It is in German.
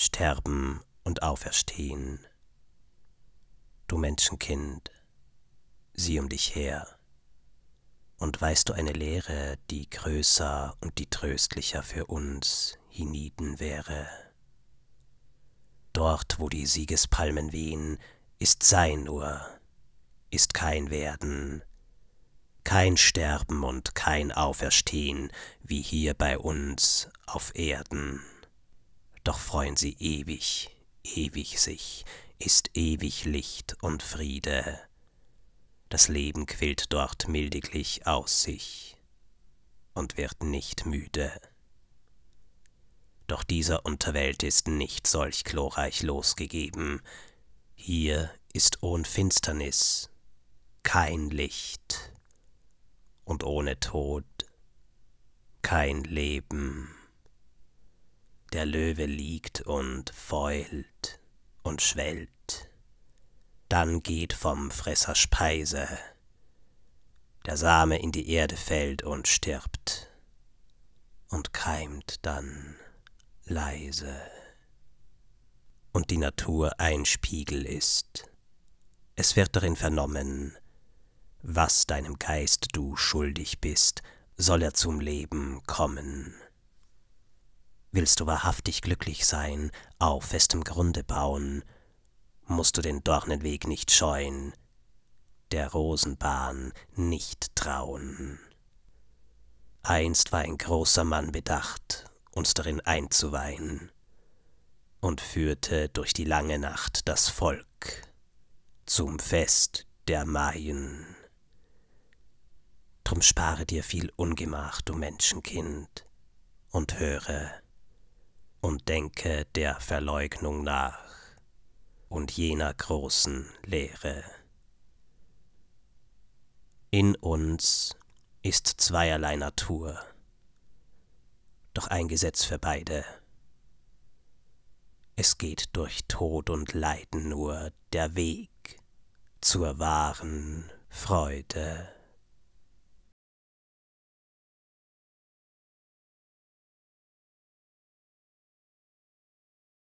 Sterben und Auferstehen. Du Menschenkind, sieh um dich her, und weißt du eine Lehre, die größer und die tröstlicher für uns hienieden wäre. Dort, wo die Siegespalmen wehen, ist Sein nur, ist kein Werden, kein Sterben und kein Auferstehen, wie hier bei uns auf Erden doch freuen sie ewig, ewig sich, ist ewig Licht und Friede. Das Leben quillt dort mildiglich aus sich und wird nicht müde. Doch dieser Unterwelt ist nicht solch glorreich losgegeben. Hier ist ohn Finsternis kein Licht und ohne Tod kein Leben der Löwe liegt und fäult und schwellt. Dann geht vom Fresser Speise, der Same in die Erde fällt und stirbt und keimt dann leise. Und die Natur ein Spiegel ist, es wird darin vernommen, was deinem Geist du schuldig bist, soll er zum Leben kommen. Willst du wahrhaftig glücklich sein, auf festem Grunde bauen, musst du den Dornenweg nicht scheuen, der Rosenbahn nicht trauen. Einst war ein großer Mann bedacht, uns darin einzuweihen, und führte durch die lange Nacht das Volk zum Fest der Maien. Drum spare dir viel Ungemach, du Menschenkind, und höre, und denke der Verleugnung nach und jener großen Lehre. In uns ist zweierlei Natur, doch ein Gesetz für beide. Es geht durch Tod und Leiden nur der Weg zur wahren Freude.